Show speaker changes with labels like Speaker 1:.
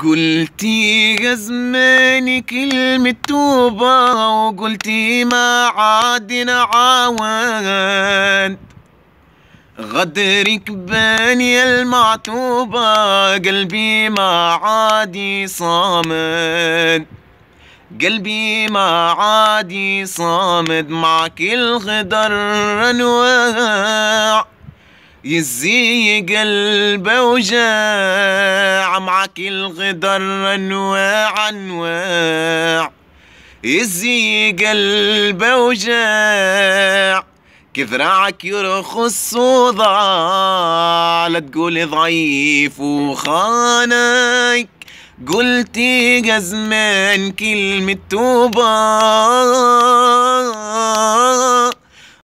Speaker 1: قلتي يا كلمة توبة وقلتي ما عاد نعاود غدرك باني المعتوبة قلبي ما عاد صامد قلبي ما عادي صامد معك الغدر رنوان يزي قلبه وجاع معك الغدر انواع انواع يزي قلبه وجاع كذراعك يرخص وضع لا تقول ضعيف وخانك قلتي قزمان كلمة توبه